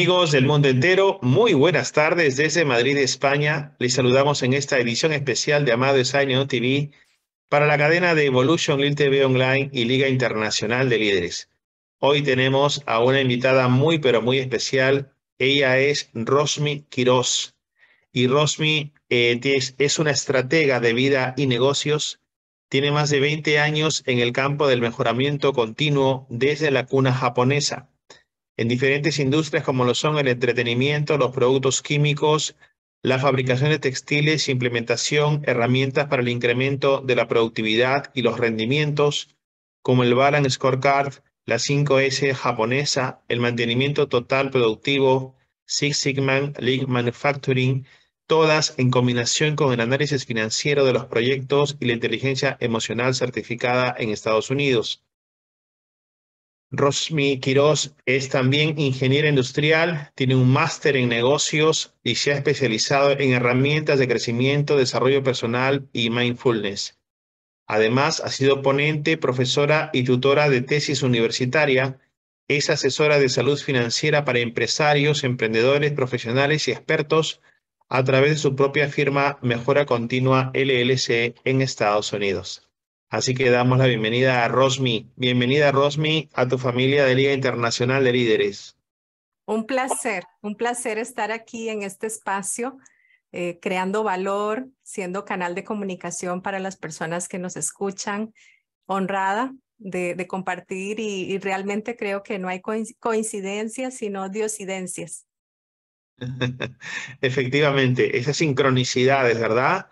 amigos del mundo entero, muy buenas tardes desde Madrid, España. Les saludamos en esta edición especial de Amado on TV para la cadena de Evolution Lil TV Online y Liga Internacional de Líderes. Hoy tenemos a una invitada muy pero muy especial. Ella es Rosmi Quiroz. Y Rosmi eh, es una estratega de vida y negocios. Tiene más de 20 años en el campo del mejoramiento continuo desde la cuna japonesa en diferentes industrias como lo son el entretenimiento, los productos químicos, la fabricación de textiles, implementación, herramientas para el incremento de la productividad y los rendimientos, como el Balance Scorecard, la 5S japonesa, el mantenimiento total productivo, Six Sigma, Lean Manufacturing, todas en combinación con el análisis financiero de los proyectos y la inteligencia emocional certificada en Estados Unidos. Rosmi Quiroz es también ingeniera industrial, tiene un máster en negocios y se ha especializado en herramientas de crecimiento, desarrollo personal y mindfulness. Además, ha sido ponente, profesora y tutora de tesis universitaria. Es asesora de salud financiera para empresarios, emprendedores, profesionales y expertos a través de su propia firma Mejora Continua LLC en Estados Unidos. Así que damos la bienvenida a Rosmi. Bienvenida, Rosmi, a tu familia de Liga Internacional de Líderes. Un placer, un placer estar aquí en este espacio, eh, creando valor, siendo canal de comunicación para las personas que nos escuchan. Honrada de, compartir y, y, realmente creo que no hay coincidencias, sino diosidencias. Efectivamente, esas sincronicidades, ¿verdad?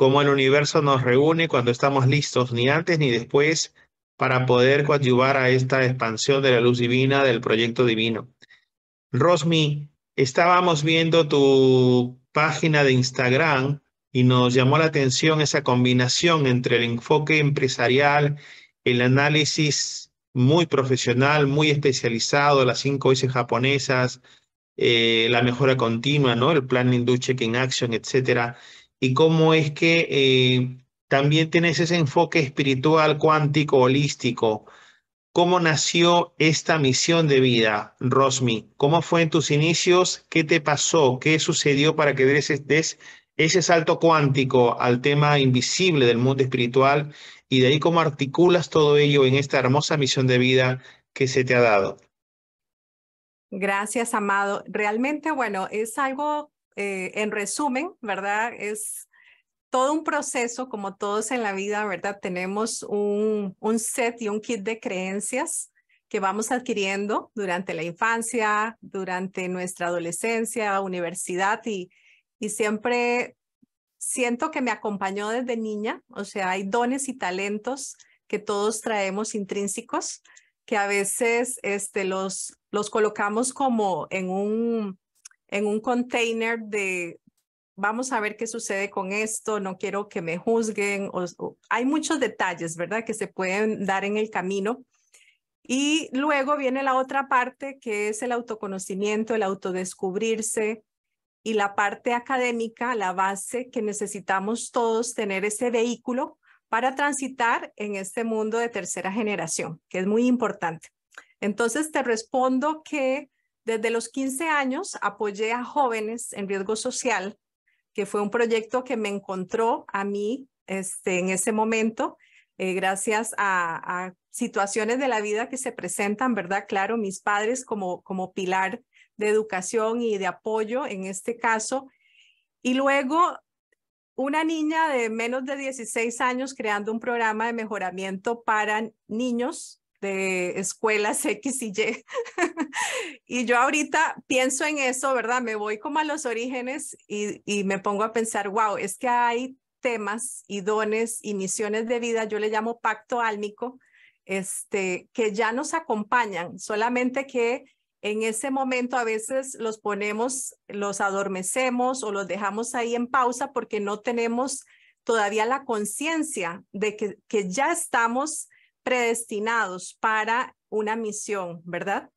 cómo el universo nos reúne cuando estamos listos, ni antes ni después, para poder coadyuvar a esta expansión de la luz divina, del proyecto divino. Rosmi, estábamos viendo tu página de Instagram y nos llamó la atención esa combinación entre el enfoque empresarial, el análisis muy profesional, muy especializado, las cinco S japonesas, eh, la mejora continua, ¿no? El plan Induce in Action, etcétera y cómo es que eh, también tienes ese enfoque espiritual, cuántico, holístico. ¿Cómo nació esta misión de vida, Rosmi? ¿Cómo fue en tus inicios? ¿Qué te pasó? ¿Qué sucedió para que des, des, ese salto cuántico al tema invisible del mundo espiritual? Y de ahí cómo articulas todo ello en esta hermosa misión de vida que se te ha dado. Gracias, Amado. Realmente, bueno, es algo eh, en resumen, ¿verdad? Es todo un proceso, como todos en la vida, ¿verdad? Tenemos un, un set y un kit de creencias que vamos adquiriendo durante la infancia, durante nuestra adolescencia, universidad y, y siempre siento que me acompañó desde niña, o sea, hay dones y talentos que todos traemos intrínsecos, que a veces este, los, los colocamos como en un, en un container de vamos a ver qué sucede con esto, no quiero que me juzguen. hay muchos detalles, ¿verdad?, que se pueden dar en el camino. Y luego viene la otra parte que es el autoconocimiento, el autodescubrirse y la parte académica, la base que necesitamos todos tener ese vehículo para transitar en este mundo de tercera generación, que es muy importante. Entonces te respondo que desde los 15 años apoyé a jóvenes en riesgo social, que fue un proyecto que me encontró a mí este, en ese momento, eh, gracias a, a, situaciones de la vida que se presentan, ¿verdad? Claro, mis padres como, como pilar de educación y de apoyo en este caso. Y luego una niña de menos de 16 años creando un programa de mejoramiento para niños de escuelas X y Y. y yo ahorita pienso en eso, ¿verdad? Me voy como a los orígenes y, y me pongo a pensar, wow, es que hay temas y dones y misiones de vida, yo le llamo pacto álmico, este, que ya nos acompañan, solamente que en ese momento a veces los ponemos, los adormecemos o los dejamos ahí en pausa porque no tenemos todavía la conciencia de que, que ya estamos predestinados para una misión, ¿verdad?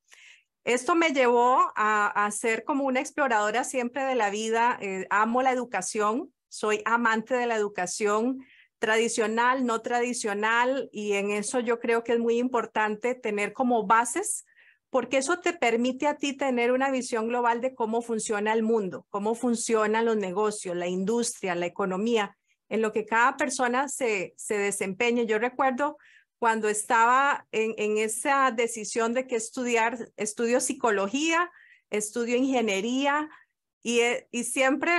Esto me llevó a, ser como una exploradora siempre de la vida. Eh, amo la educación, soy amante de la educación tradicional, no tradicional, y en eso yo creo que es muy importante tener como bases, porque eso te permite a ti tener una visión global de cómo funciona el mundo, cómo funcionan los negocios, la industria, la economía, en lo que cada persona se, se desempeña. Yo recuerdo cuando estaba en, esa decisión de que estudiar, estudio psicología, estudio ingeniería y, eh, y siempre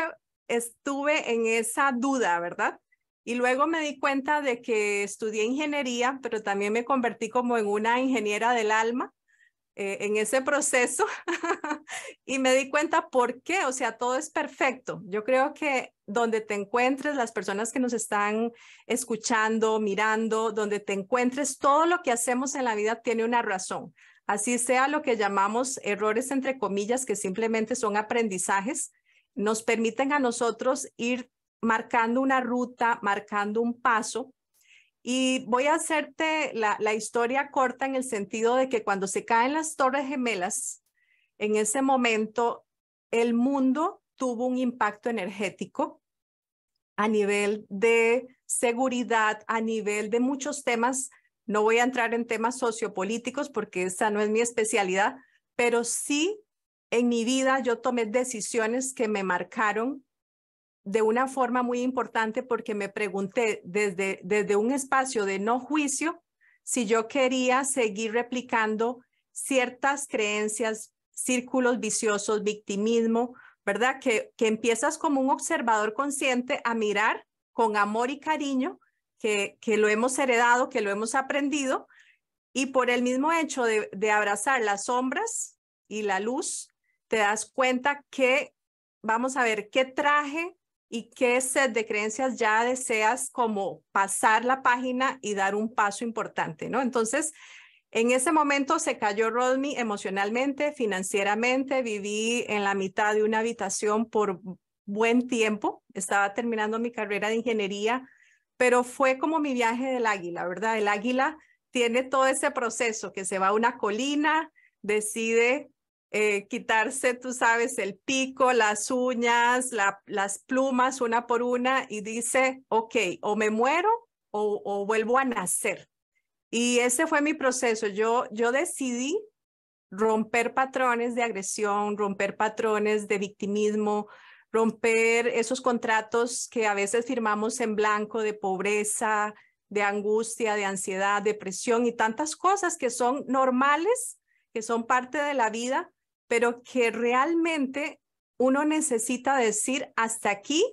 estuve en esa duda, ¿verdad? Y luego me di cuenta de que estudié ingeniería, pero también me convertí como en una ingeniera del alma eh, en ese proceso y me di cuenta por qué, o sea, todo es perfecto. Yo creo que donde te encuentres, las personas que nos están escuchando, mirando, donde te encuentres, todo lo que hacemos en la vida tiene una razón. Así sea lo que llamamos errores entre comillas, que simplemente son aprendizajes, nos permiten a nosotros ir marcando una ruta, marcando un paso y voy a hacerte la, historia corta en el sentido de que cuando se caen las Torres Gemelas, en ese momento el mundo tuvo un impacto energético a nivel de seguridad, a nivel de muchos temas. No voy a entrar en temas sociopolíticos porque esa no es mi especialidad, pero sí en mi vida yo tomé decisiones que me marcaron de una forma muy importante porque me pregunté desde, desde un espacio de no juicio si yo quería seguir replicando ciertas creencias, círculos viciosos, victimismo, ¿verdad? Que, que empiezas como un observador consciente a mirar con amor y cariño, que, que lo hemos heredado, que lo hemos aprendido, y por el mismo hecho de, de abrazar las sombras y la luz, te das cuenta que, vamos a ver, qué traje y qué set de creencias ya deseas como pasar la página y dar un paso importante, ¿no? Entonces, en ese momento se cayó Rodney emocionalmente, financieramente, viví en la mitad de una habitación por buen tiempo, estaba terminando mi carrera de ingeniería, pero fue como mi viaje del águila, ¿verdad? El águila tiene todo ese proceso que se va a una colina, decide eh, quitarse, tú sabes, el pico, las uñas, las plumas una por una y dice, ok, o me muero o, o, vuelvo a nacer. Y ese fue mi proceso. Yo, yo decidí romper patrones de agresión, romper patrones de victimismo, romper esos contratos que a veces firmamos en blanco de pobreza, de angustia, de ansiedad, depresión y tantas cosas que son normales, que son parte de la vida, pero que realmente uno necesita decir, hasta aquí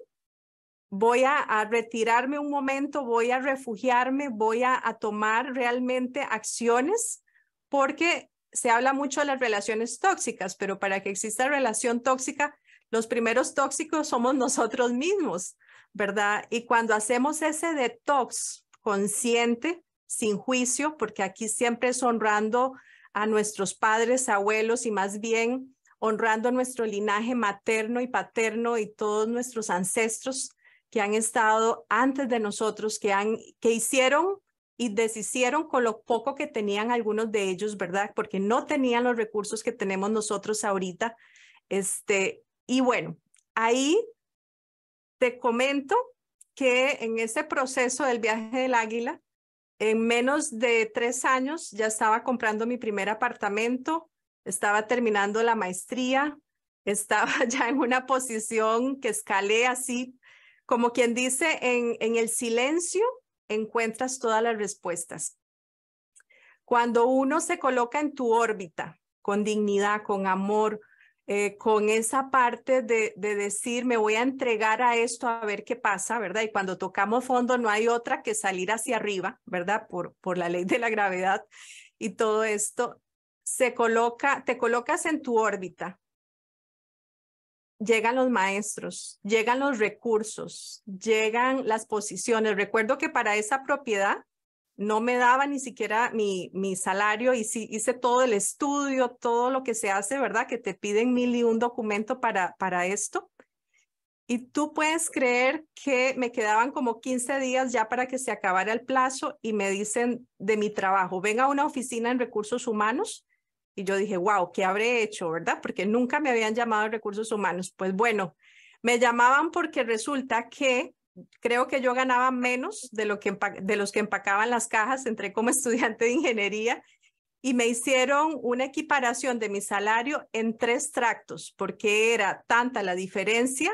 voy a, retirarme un momento, voy a refugiarme, voy a, a tomar realmente acciones, porque se habla mucho de las relaciones tóxicas, pero para que exista relación tóxica, los primeros tóxicos somos nosotros mismos, ¿verdad? Y cuando hacemos ese detox consciente, sin juicio, porque aquí siempre es honrando a nuestros padres, abuelos y más bien honrando nuestro linaje materno y paterno y todos nuestros ancestros que han estado antes de nosotros, que, han, que hicieron y deshicieron con lo poco que tenían algunos de ellos, ¿verdad? Porque no tenían los recursos que tenemos nosotros ahorita. Este, y bueno, ahí te comento que en ese proceso del viaje del águila, en menos de tres años ya estaba comprando mi primer apartamento, estaba terminando la maestría, estaba ya en una posición que escalé así, como quien dice, en, en el silencio encuentras todas las respuestas. Cuando uno se coloca en tu órbita con dignidad, con amor, eh, con esa parte de, decir, me voy a entregar a esto a ver qué pasa, ¿verdad? Y cuando tocamos fondo no hay otra que salir hacia arriba, ¿verdad? Por, por la ley de la gravedad y todo esto, se coloca, te colocas en tu órbita. Llegan los maestros, llegan los recursos, llegan las posiciones. Recuerdo que para esa propiedad no me daba ni siquiera mi, mi salario y si hice todo el estudio, todo lo que se hace, ¿verdad? Que te piden mil y un documento para, para esto. Y tú puedes creer que me quedaban como 15 días ya para que se acabara el plazo y me dicen de mi trabajo, venga a una oficina en recursos humanos. Y yo dije, wow, ¿qué habré hecho, verdad? Porque nunca me habían llamado recursos humanos. Pues bueno, me llamaban porque resulta que creo que yo ganaba menos de, lo de los que empacaban las cajas, entré como estudiante de ingeniería y me hicieron una equiparación de mi salario en tres tractos, porque era tanta la diferencia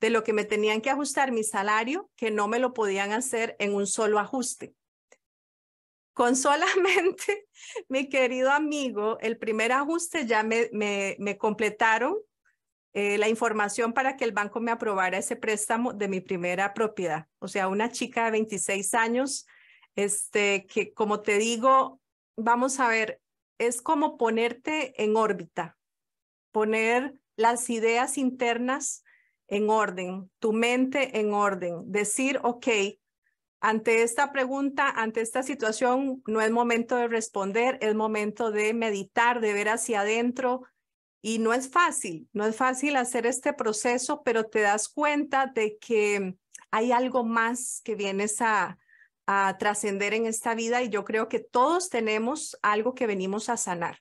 de lo que me tenían que ajustar mi salario que no me lo podían hacer en un solo ajuste. Con solamente mi querido amigo, el primer ajuste ya me, me completaron eh, la información para que el banco me aprobara ese préstamo de mi primera propiedad. O sea, una chica de 26 años, este, que como te digo, vamos a ver, es como ponerte en órbita, poner las ideas internas en orden, tu mente en orden, decir, ok, ante esta pregunta, ante esta situación, no es momento de responder, es momento de meditar, de ver hacia adentro, y no es fácil, no es fácil hacer este proceso, pero te das cuenta de que hay algo más que vienes a, a trascender en esta vida y yo creo que todos tenemos algo que venimos a sanar,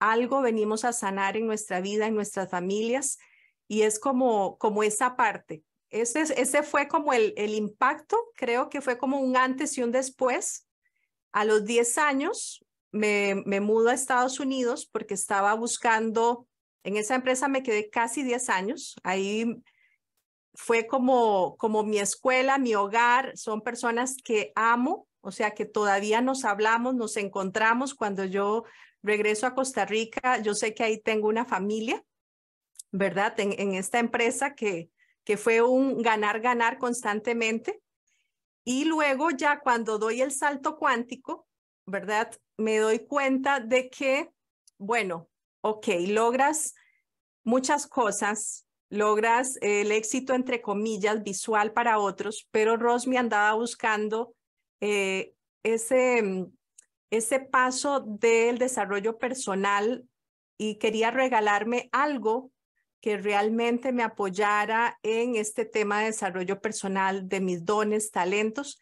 algo venimos a sanar en nuestra vida, en nuestras familias y es como, como esa parte. Ese, ese fue como el, el impacto, creo que fue como un antes y un después. A los 10 años, me, me, mudo a Estados Unidos porque estaba buscando en esa empresa me quedé casi 10 años. Ahí fue como, como mi escuela, mi hogar. Son personas que amo, o sea que todavía nos hablamos, nos encontramos cuando yo regreso a Costa Rica. Yo sé que ahí tengo una familia, ¿verdad? En, esta empresa que, que fue un ganar, ganar constantemente. Y luego ya cuando doy el salto cuántico, ¿verdad? Me doy cuenta de que, bueno, ok, logras muchas cosas, logras el éxito, entre comillas, visual para otros, pero Rosmi andaba buscando eh, ese, mm, ese paso del desarrollo personal y quería regalarme algo que realmente me apoyara en este tema de desarrollo personal de mis dones, talentos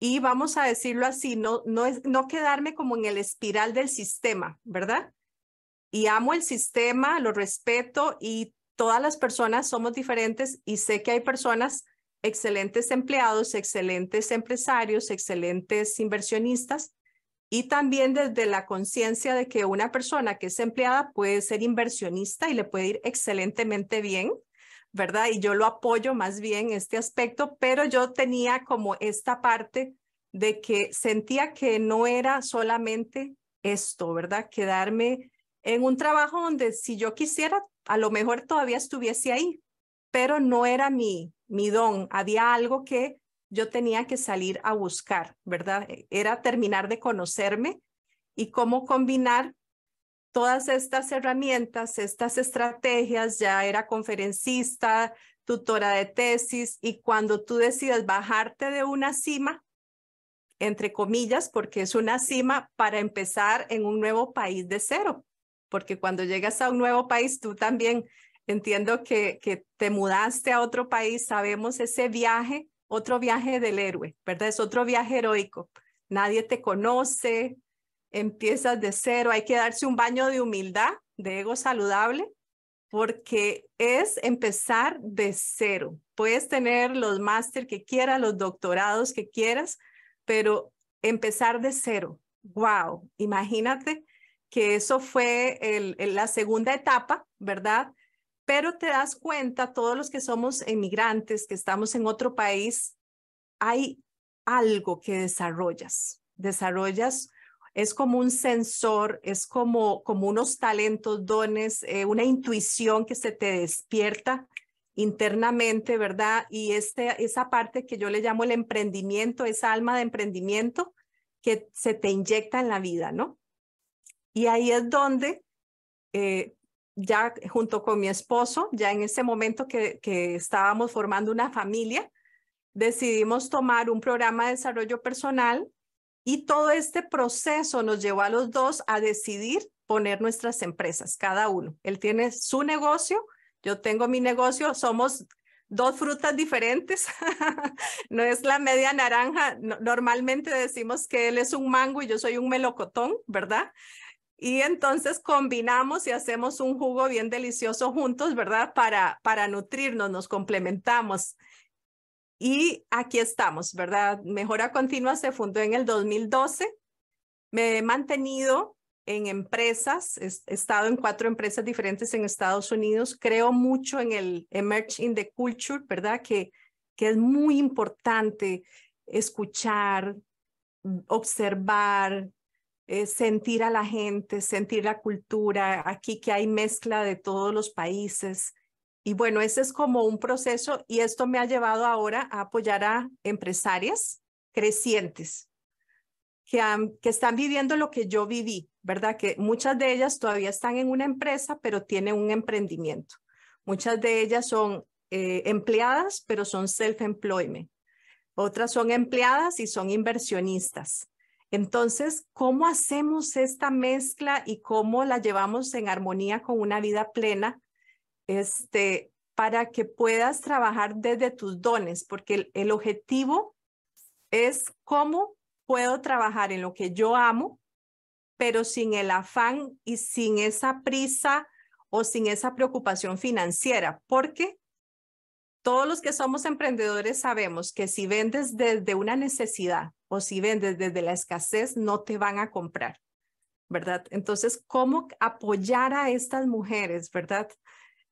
y vamos a decirlo así, no, no, es, no quedarme como en el espiral del sistema, ¿verdad? y amo el sistema, lo respeto y todas las personas somos diferentes y sé que hay personas, excelentes empleados, excelentes empresarios, excelentes inversionistas y también desde la conciencia de que una persona que es empleada puede ser inversionista y le puede ir excelentemente bien. ¿Verdad? Y yo lo apoyo más bien este aspecto, pero yo tenía como esta parte de que sentía que no era solamente esto, ¿verdad? Quedarme en un trabajo donde si yo quisiera, a lo mejor todavía estuviese ahí, pero no era mi, mi don, había algo que yo tenía que salir a buscar, ¿verdad? E, era terminar de conocerme y cómo combinar todas estas herramientas, estas estrategias, ya era conferencista, tutora de tesis, y cuando tú decides bajarte de una cima, entre comillas, porque es una cima para empezar en un nuevo país de cero, porque cuando llegas a un nuevo país, tú también entiendo que, te mudaste a otro país, sabemos ese viaje, otro viaje del héroe, ¿verdad? Es otro viaje heroico. Nadie te conoce, empiezas de cero, hay que darse un baño de humildad, de ego saludable, porque es empezar de cero. Puedes tener los máster que quieras, los doctorados que quieras, pero empezar de cero. Wow, imagínate que eso fue la segunda etapa, ¿verdad? Pero te das cuenta, todos los que somos emigrantes, que estamos en otro país, hay algo que desarrollas, desarrollas es como un sensor, es como, como unos talentos, dones, eh, una intuición que se te despierta internamente, ¿verdad? Y este, esa parte que yo le llamo el emprendimiento, esa alma de emprendimiento que se te inyecta en la vida, ¿no? Y ahí es donde eh, ya junto con mi esposo, ya en ese momento que, que estábamos formando una familia, decidimos tomar un programa de desarrollo personal y todo este proceso nos llevó a los dos a decidir poner nuestras empresas, cada uno. Él tiene su negocio, yo tengo mi negocio, somos dos frutas diferentes, no es la media naranja, normalmente decimos que él es un mango y yo soy un melocotón, ¿verdad? Y entonces combinamos y hacemos un jugo bien delicioso juntos, ¿verdad? Para, para nutrirnos, nos complementamos. Y aquí estamos, ¿verdad? Mejora Continua se fundó en el 2012. Me he mantenido en empresas, he estado en cuatro empresas diferentes en Estados Unidos. Creo mucho en el Emerge in the Culture, ¿verdad? Que, que es muy importante escuchar, observar, eh, sentir a la gente, sentir la cultura, aquí que hay mezcla de todos los países. Y bueno, ese es como un proceso y esto me ha llevado ahora a apoyar a empresarias crecientes que, están viviendo lo que yo viví, ¿verdad? Que muchas de ellas todavía están en una empresa, pero tienen un emprendimiento. Muchas de ellas son eh, empleadas, pero son self-employment. Otras son empleadas y son inversionistas. Entonces, ¿cómo hacemos esta mezcla y cómo la llevamos en armonía con una vida plena? Este, para que puedas trabajar desde tus dones, porque el, el objetivo es cómo puedo trabajar en lo que yo amo, pero sin el afán y sin esa prisa o sin esa preocupación financiera, porque todos los que somos emprendedores sabemos que si vendes desde una necesidad, si vendes desde la escasez, no te van a comprar, ¿verdad? Entonces, ¿cómo apoyar a estas mujeres, ¿verdad?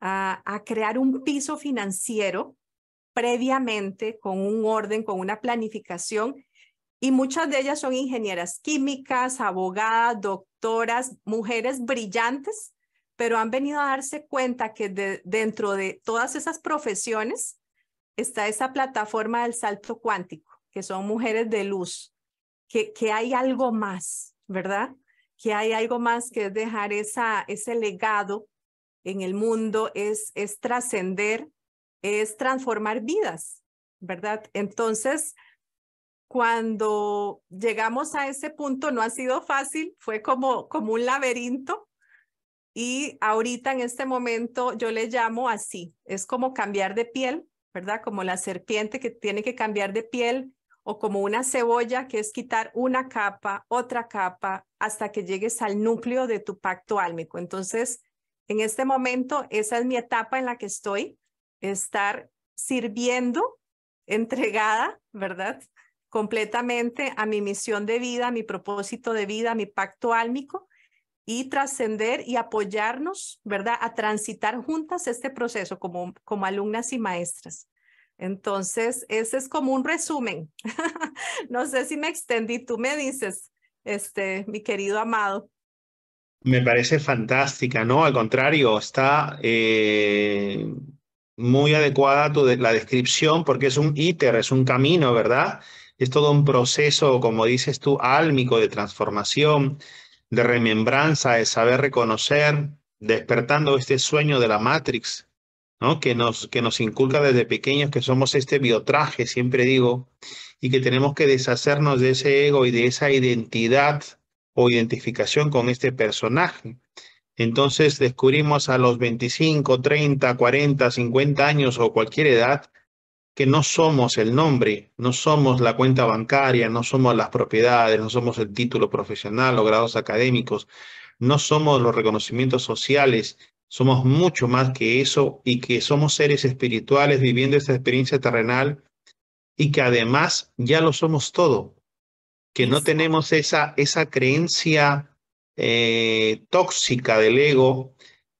A, crear un piso financiero previamente con un orden, con una planificación. Y muchas de ellas son ingenieras químicas, abogadas, doctoras, mujeres brillantes, pero han venido a darse cuenta que dentro de todas esas profesiones está esa plataforma del salto cuántico que son mujeres de luz, que, que hay algo más, ¿verdad? Que hay algo más que es dejar esa, ese legado en el mundo, es, es trascender, es transformar vidas, ¿verdad? Entonces, cuando llegamos a ese punto, no ha sido fácil, fue como, como un laberinto, y ahorita en este momento yo le llamo así, es como cambiar de piel, ¿verdad? Como la serpiente que tiene que cambiar de piel o como una cebolla que es quitar una capa, otra capa, hasta que llegues al núcleo de tu pacto álmico. Entonces, en este momento, esa es mi etapa en la que estoy, estar sirviendo, entregada, ¿verdad? Completamente a mi misión de vida, a mi propósito de vida, a mi pacto álmico y trascender y apoyarnos, ¿verdad? A transitar juntas este proceso como, como alumnas y maestras. Entonces, ese es como un resumen. no sé si me extendí, tú me dices, este, mi querido amado. Me parece fantástica, ¿no? Al contrario, está eh, muy adecuada la descripción porque es un íter, es un camino, ¿verdad? Es todo un proceso, como dices tú, álmico de transformación, de remembranza, de saber reconocer, despertando este sueño de la Matrix, que, nos, que nos inculca desde pequeños que somos este biotraje, siempre digo, y que tenemos que deshacernos de ese ego y de esa identidad o identificación con este personaje. Entonces descubrimos a los 25, 30, 40, 50 años o cualquier edad que no somos el nombre, no somos la cuenta bancaria, no somos las propiedades, no somos el título profesional o grados académicos, no somos los reconocimientos sociales, somos mucho más que eso y que somos seres espirituales viviendo esta experiencia terrenal y que además ya lo somos todo, que no tenemos esa, esa creencia eh, tóxica del ego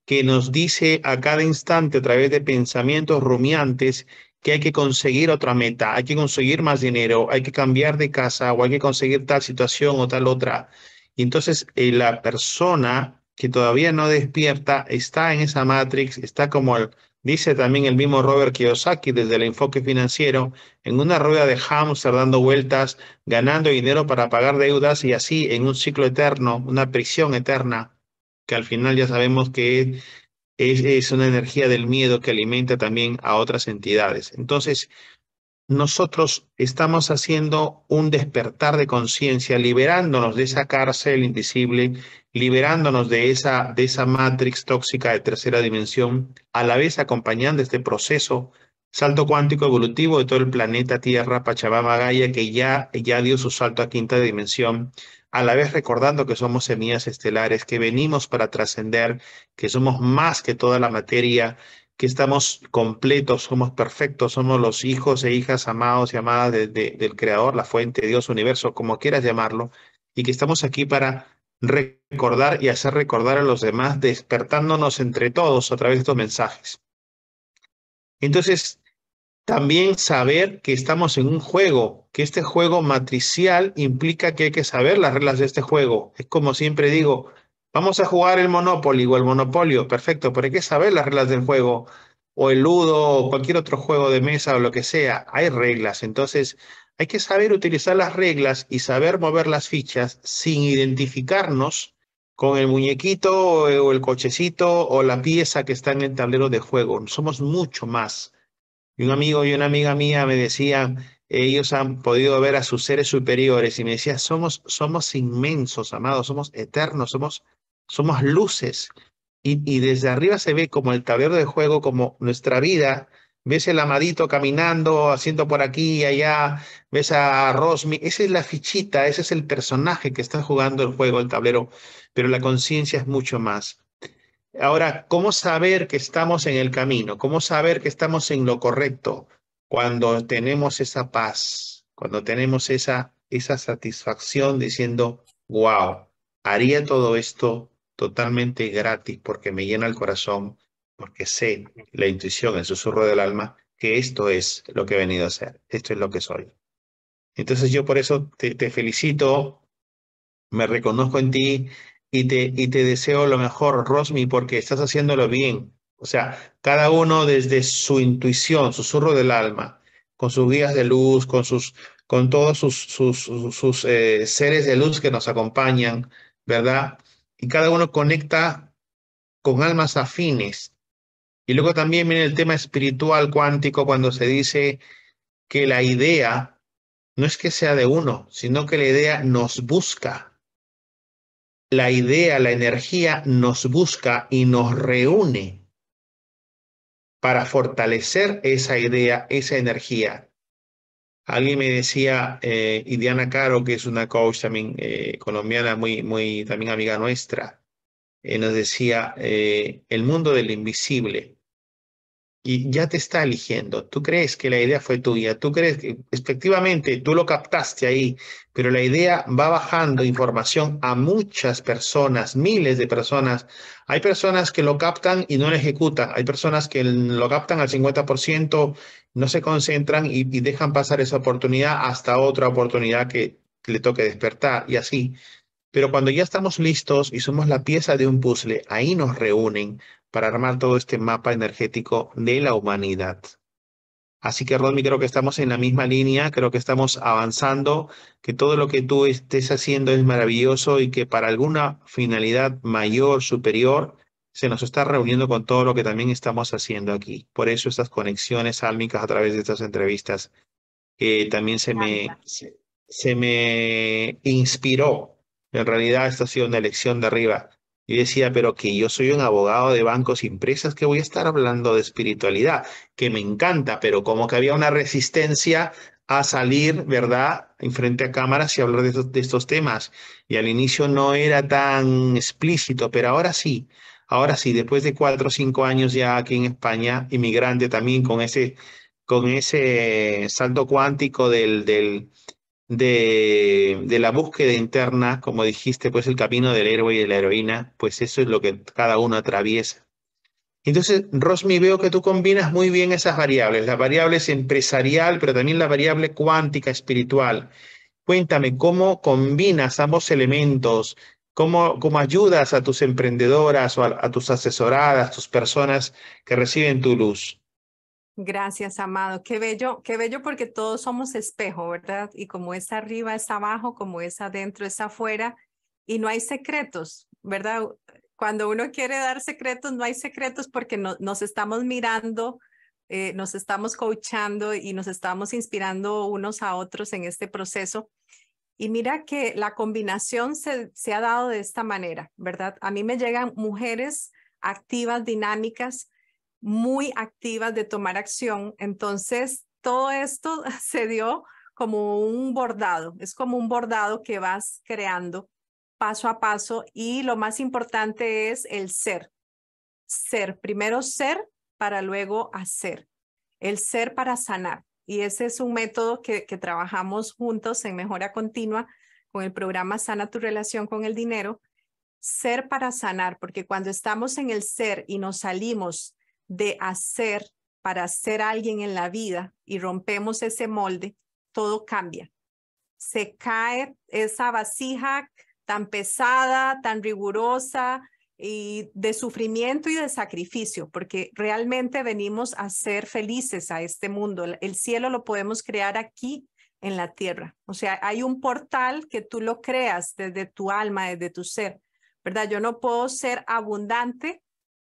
que nos dice a cada instante a través de pensamientos rumiantes que hay que conseguir otra meta, hay que conseguir más dinero, hay que cambiar de casa o hay que conseguir tal situación o tal otra. Y entonces eh, la persona que todavía no despierta, está en esa matrix, está como dice también el mismo Robert Kiyosaki desde el enfoque financiero, en una rueda de hamster dando vueltas, ganando dinero para pagar deudas y así en un ciclo eterno, una prisión eterna, que al final ya sabemos que es, es una energía del miedo que alimenta también a otras entidades. Entonces, nosotros estamos haciendo un despertar de conciencia, liberándonos de esa cárcel invisible liberándonos de esa, de esa matrix tóxica de tercera dimensión, a la vez acompañando este proceso, salto cuántico evolutivo de todo el planeta Tierra, Pachamama Gaia, que ya, ya dio su salto a quinta dimensión, a la vez recordando que somos semillas estelares, que venimos para trascender, que somos más que toda la materia, que estamos completos, somos perfectos, somos los hijos e hijas amados y amadas del Creador, la fuente, Dios, universo, como quieras llamarlo, y que estamos aquí para recordar y hacer recordar a los demás, despertándonos entre todos a través de estos mensajes. Entonces, también saber que estamos en un juego, que este juego matricial implica que hay que saber las reglas de este juego. Es como siempre digo, vamos a jugar el Monopoly o el Monopolio, perfecto, pero hay que saber las reglas del juego, o el Ludo, o cualquier otro juego de mesa o lo que sea, hay reglas. Entonces, hay que saber utilizar las reglas y saber mover las fichas sin identificarnos con el muñequito eh, o el cochecito o la pieza que está en el tablero de juego. Somos mucho más. Y un amigo y una amiga mía me decían, ellos han podido ver a sus seres superiores y me decían, somos, somos inmensos, amados, somos eternos, somos, somos luces. y desde arriba se ve como el tablero de juego, como nuestra vida ves el amadito caminando, haciendo por aquí y allá, ves a Rosmi, esa es la fichita, ese es el personaje que está jugando el juego, el tablero, pero la conciencia es mucho más. Ahora, ¿cómo saber que estamos en el camino? ¿Cómo saber que estamos en lo correcto? Cuando tenemos esa paz, cuando tenemos esa, esa satisfacción diciendo, wow, haría todo esto totalmente gratis porque me llena el corazón porque sé la intuición, el susurro del alma, que esto es lo que he venido a ser esto es lo que soy. Entonces yo por eso te, felicito, me reconozco en ti y te, y te deseo lo mejor, Rosmi, porque estás haciéndolo bien. O sea, cada uno desde su intuición, susurro del alma, con sus guías de luz, con, sus, con todos sus, sus, eh, seres de luz que nos acompañan, ¿verdad? Y cada uno conecta con almas afines y luego también viene el tema espiritual cuántico cuando se dice que la idea no es que sea de uno, sino que la idea nos busca. La idea, la energía nos busca y nos reúne para fortalecer esa idea, esa energía. Alguien me decía, eh, y Diana Caro, que es una coach también eh, colombiana, muy, muy también amiga nuestra, eh, nos decía, eh, el mundo del invisible. Y ya te está eligiendo. Tú crees que la idea fue tuya, tú crees que efectivamente tú lo captaste ahí, pero la idea va bajando información a muchas personas, miles de personas. Hay personas que lo captan y no lo ejecutan. Hay personas que lo captan al 50%, no se concentran y dejan pasar esa oportunidad hasta otra oportunidad que le toque despertar y así pero cuando ya estamos listos y somos la pieza de un puzzle, ahí nos reúnen para armar todo este mapa energético de la humanidad. Así que, Rodmi, creo que estamos en la misma línea, creo que estamos avanzando, que todo lo que tú estés haciendo es maravilloso y que para alguna finalidad mayor, superior, se nos está reuniendo con todo lo que también estamos haciendo aquí. Por eso estas conexiones álmicas a través de estas entrevistas, que también se me, se me inspiró en realidad, esto ha sido una elección de arriba. Y decía, pero que yo soy un abogado de bancos y empresas, que voy a estar hablando de espiritualidad, que me encanta, pero como que había una resistencia a salir, ¿verdad?, enfrente a cámaras y hablar de estos, temas. Y al inicio no era tan explícito, pero ahora sí. Ahora sí, después de cuatro o cinco años ya aquí en España, inmigrante también con ese, con ese salto cuántico del, del, de, la búsqueda interna, como dijiste, pues el camino del héroe y de la heroína, pues eso es lo que cada uno atraviesa. Entonces, Rosmi, veo que tú combinas muy bien esas variables, las variables empresarial, pero también la variable cuántica espiritual. Cuéntame, ¿cómo combinas ambos elementos? ¿Cómo, cómo ayudas a tus emprendedoras o a, tus asesoradas, tus personas que reciben tu luz? Gracias, amado. Qué bello, qué bello porque todos somos espejo, ¿verdad? Y como es arriba, es abajo, como es adentro, es afuera, y no hay secretos, ¿verdad? Cuando uno quiere dar secretos, no hay secretos porque nos estamos mirando, eh, nos estamos coachando y nos estamos inspirando unos a otros en este proceso. Y mira que la combinación se, se ha dado de esta manera, ¿verdad? A mí me llegan mujeres activas, dinámicas, muy activas de tomar acción. Entonces, todo esto se dio como un bordado, es como un bordado que vas creando paso a paso y lo más importante es el ser. Ser, primero ser para luego hacer. El ser para sanar. Y ese es un método que, trabajamos juntos en mejora continua con el programa Sana tu relación con el dinero. Ser para sanar, porque cuando estamos en el ser y nos salimos de hacer para ser alguien en la vida y rompemos ese molde, todo cambia. Se cae esa vasija tan pesada, tan rigurosa y de sufrimiento y de sacrificio, porque realmente venimos a ser felices a este mundo. El cielo lo podemos crear aquí en la tierra. O sea, hay un portal que tú lo creas desde tu alma, desde tu ser, ¿verdad? Yo no puedo ser abundante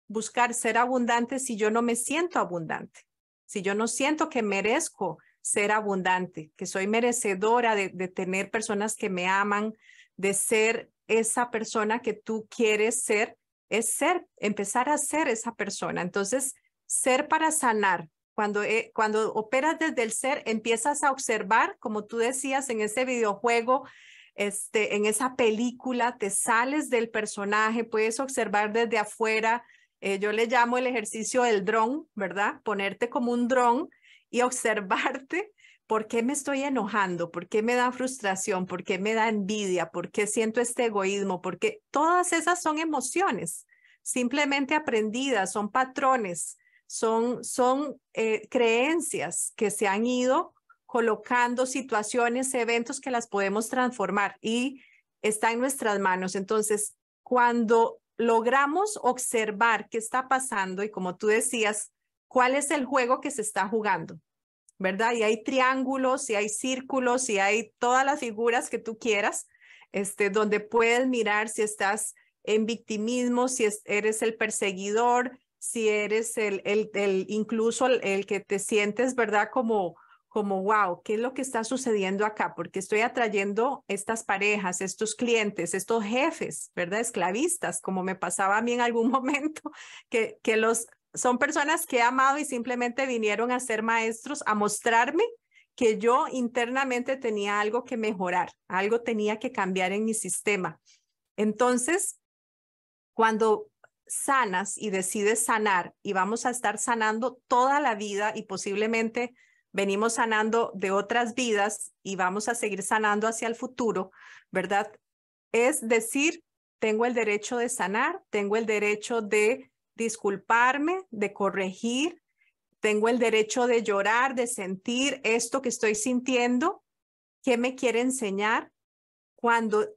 buscar ser abundante si yo no me siento abundante? Si yo no siento que merezco ser abundante, que soy merecedora de, tener personas que me aman, de ser esa persona que tú quieres ser, es ser, empezar a ser esa persona. Entonces, ser para sanar. Cuando, eh, cuando operas desde el ser, empiezas a observar, como tú decías en ese videojuego, este, en esa película, te sales del personaje, puedes observar desde afuera, eh, yo le llamo el ejercicio del dron, ¿verdad? Ponerte como un dron y observarte por qué me estoy enojando, por qué me da frustración, por qué me da envidia, por qué siento este egoísmo, porque todas esas son emociones simplemente aprendidas, son patrones, son, son eh, creencias que se han ido colocando situaciones, eventos que las podemos transformar y está en nuestras manos. Entonces, cuando logramos observar qué está pasando y como tú decías, cuál es el juego que se está jugando, ¿verdad? Y hay triángulos y hay círculos y hay todas las figuras que tú quieras, este, donde puedes mirar si estás en victimismo, si eres el perseguidor, si eres el, el, incluso el que te sientes, ¿verdad? Como como, wow, ¿qué es lo que está sucediendo acá? Porque estoy atrayendo estas parejas, estos clientes, estos jefes, ¿verdad? Esclavistas, como me pasaba a mí en algún momento, que, que los, son personas que he amado y simplemente vinieron a ser maestros, a mostrarme que yo internamente tenía algo que mejorar, algo tenía que cambiar en mi sistema. Entonces, cuando sanas y decides sanar, y vamos a estar sanando toda la vida y posiblemente venimos sanando de otras vidas y vamos a seguir sanando hacia el futuro, ¿verdad? Es decir, tengo el derecho de sanar, tengo el derecho de disculparme, de corregir, tengo el derecho de llorar, de sentir esto que estoy sintiendo, ¿qué me quiere enseñar? Cuando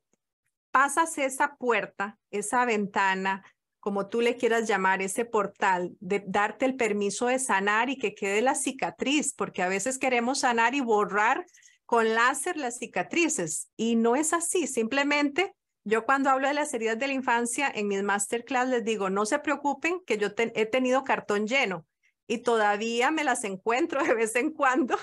pasas esa puerta, esa ventana como tú le quieras llamar, ese portal, de darte el permiso de sanar y que quede la cicatriz, porque a veces queremos sanar y borrar con láser las cicatrices y no es así, simplemente yo cuando hablo de las heridas de la infancia en mis masterclass les digo, no se preocupen que yo he tenido cartón lleno y todavía me las encuentro de vez en cuando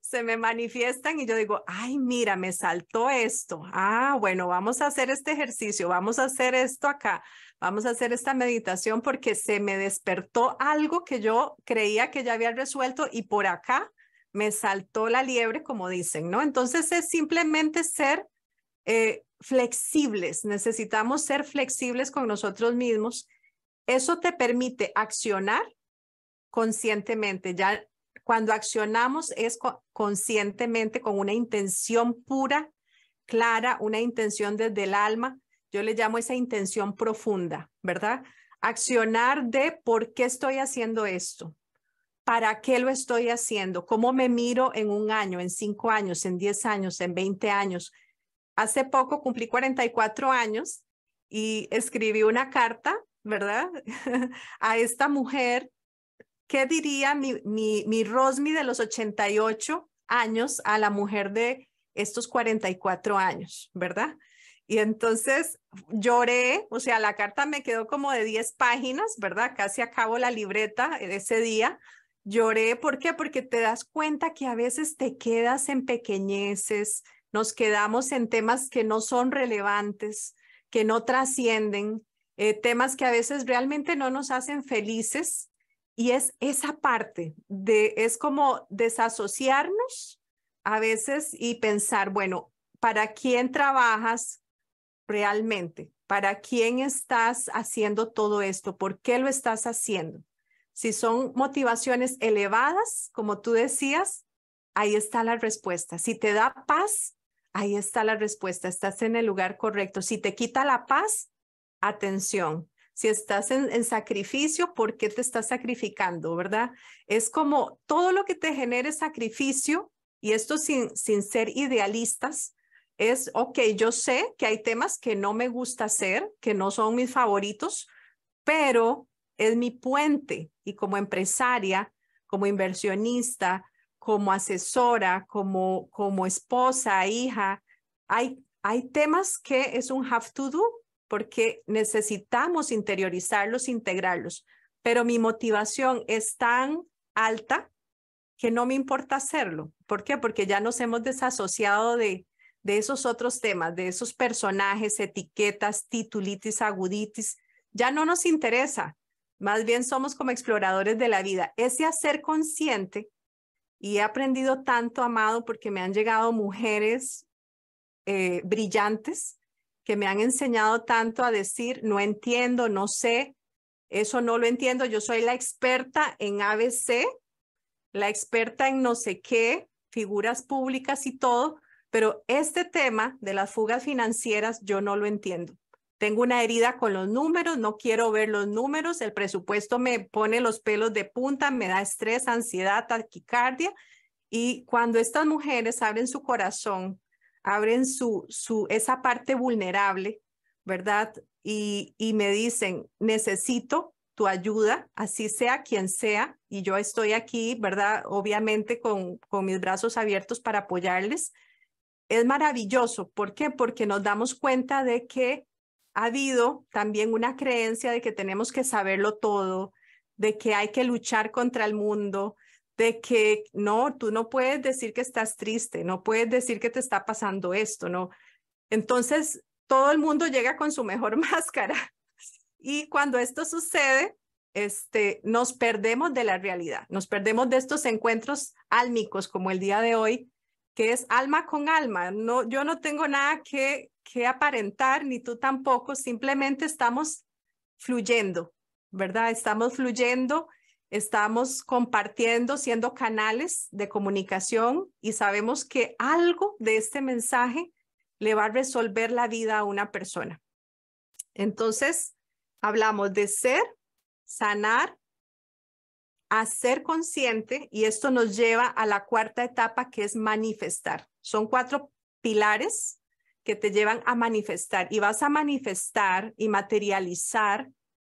se me manifiestan y yo digo, ay, mira, me saltó esto. Ah, bueno, vamos a hacer este ejercicio, vamos a hacer esto acá, vamos a hacer esta meditación porque se me despertó algo que yo creía que ya había resuelto y por acá me saltó la liebre, como dicen, ¿no? Entonces es simplemente ser eh, flexibles, necesitamos ser flexibles con nosotros mismos. Eso te permite accionar conscientemente, ya cuando accionamos es conscientemente con una intención pura, clara, una intención desde el alma. Yo le llamo esa intención profunda, ¿verdad? Accionar de por qué estoy haciendo esto, para qué lo estoy haciendo, cómo me miro en un año, en cinco años, en diez años, en veinte años. Hace poco cumplí 44 años y escribí una carta, ¿verdad? a esta mujer ¿qué diría mi, mi, Rosmi de los 88 años a la mujer de estos 44 años, ¿verdad? Y entonces lloré, o sea, la carta me quedó como de 10 páginas, ¿verdad? Casi acabo la libreta ese día. Lloré, ¿por qué? Porque te das cuenta que a veces te quedas en pequeñeces, nos quedamos en temas que no son relevantes, que no trascienden, eh, temas que a veces realmente no nos hacen felices y es esa parte de, es como desasociarnos a veces y pensar, bueno, ¿para quién trabajas realmente? ¿Para quién estás haciendo todo esto? ¿Por qué lo estás haciendo? Si son motivaciones elevadas, como tú decías, ahí está la respuesta. Si te da paz, ahí está la respuesta. Estás en el lugar correcto. Si te quita la paz, atención, si estás en, sacrificio, ¿por qué te estás sacrificando, verdad? Es como todo lo que te genere sacrificio, y esto sin, sin ser idealistas, es, ok, yo sé que hay temas que no me gusta hacer, que no son mis favoritos, pero es mi puente y como empresaria, como inversionista, como asesora, como, como esposa, hija, hay, hay temas que es un have to do porque necesitamos interiorizarlos, integrarlos. Pero mi motivación es tan alta que no me importa hacerlo. ¿Por qué? Porque ya nos hemos desasociado de, esos otros temas, de esos personajes, etiquetas, titulitis, aguditis. Ya no nos interesa. Más bien somos como exploradores de la vida. Ese hacer consciente, y he aprendido tanto, amado, porque me han llegado mujeres eh, brillantes que me han enseñado tanto a decir, no entiendo, no sé, eso no lo entiendo, yo soy la experta en ABC, la experta en no sé qué, figuras públicas y todo, pero este tema de las fugas financieras yo no lo entiendo. Tengo una herida con los números, no quiero ver los números, el presupuesto me pone los pelos de punta, me da estrés, ansiedad, taquicardia. Y cuando estas mujeres abren su corazón abren su, su, esa parte vulnerable, ¿verdad? Y, y me dicen, necesito tu ayuda, así sea quien sea, y yo estoy aquí, ¿verdad? Obviamente con, con mis brazos abiertos para apoyarles. Es maravilloso, ¿por qué? Porque nos damos cuenta de que ha habido también una creencia de que tenemos que saberlo todo, de que hay que luchar contra el mundo, de que no, tú no puedes decir que estás triste, no puedes decir que te está pasando esto, ¿no? Entonces, todo el mundo llega con su mejor máscara y cuando esto sucede, este, nos perdemos de la realidad, nos perdemos de estos encuentros álmicos como el día de hoy, que es alma con alma. No, yo no tengo nada que, que aparentar, ni tú tampoco, simplemente estamos fluyendo, ¿verdad? Estamos fluyendo estamos compartiendo, siendo canales de comunicación y sabemos que algo de este mensaje le va a resolver la vida a una persona. Entonces, hablamos de ser, sanar, hacer consciente y esto nos lleva a la cuarta etapa que es manifestar. Son cuatro pilares que te llevan a manifestar y vas a manifestar y materializar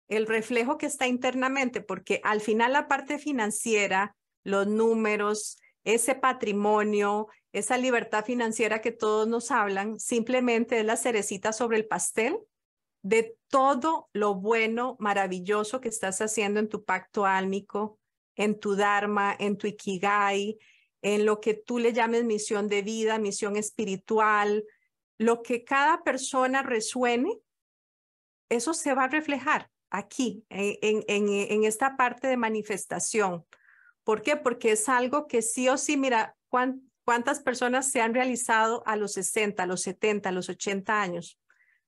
el reflejo que está internamente, porque al final la parte financiera, los números, ese patrimonio, esa libertad financiera que todos nos hablan, simplemente es la cerecita sobre el pastel de todo lo bueno, maravilloso que estás haciendo en tu pacto álmico, en tu Dharma, en tu Ikigai, en lo que tú le llames misión de vida, misión espiritual, lo que cada persona resuene, eso se va a reflejar aquí, en, esta parte de manifestación. ¿Por qué? Porque es algo que sí o sí, mira, cuántas personas se han realizado a los 60, a los 70, a los 80 años.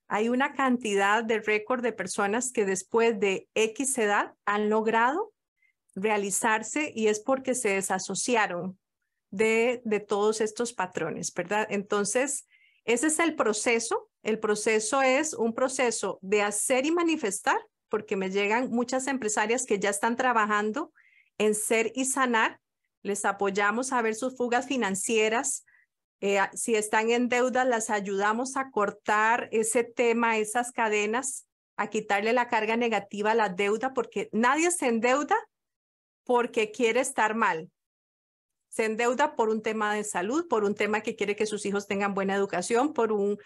Hay una cantidad de récord de personas que después de X edad han logrado realizarse y es porque se desasociaron de, de todos estos patrones, ¿verdad? Entonces, ese es el proceso. El proceso es un proceso de hacer y manifestar porque me llegan muchas empresarias que ya están trabajando en ser y sanar. Les apoyamos a ver sus fugas financieras. Eh, si están en deuda, las ayudamos a cortar ese tema, esas cadenas, a quitarle la carga negativa a la deuda, porque nadie se endeuda porque quiere estar mal. Se endeuda por un tema de salud, por un tema que quiere que sus hijos tengan buena educación, por un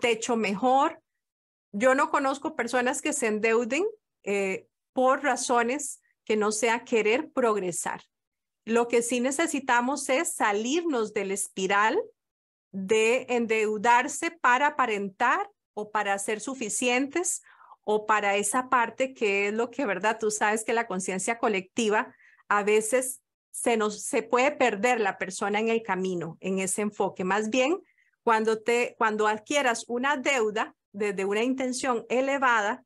techo mejor, yo no conozco personas que se endeuden eh, por razones que no sea querer progresar. Lo que sí necesitamos es salirnos del espiral de endeudarse para aparentar o para ser suficientes o para esa parte que es lo que, ¿verdad? Tú sabes que la conciencia colectiva a veces se nos se puede perder la persona en el camino, en ese enfoque. Más bien, cuando te cuando adquieras una deuda, desde una intención elevada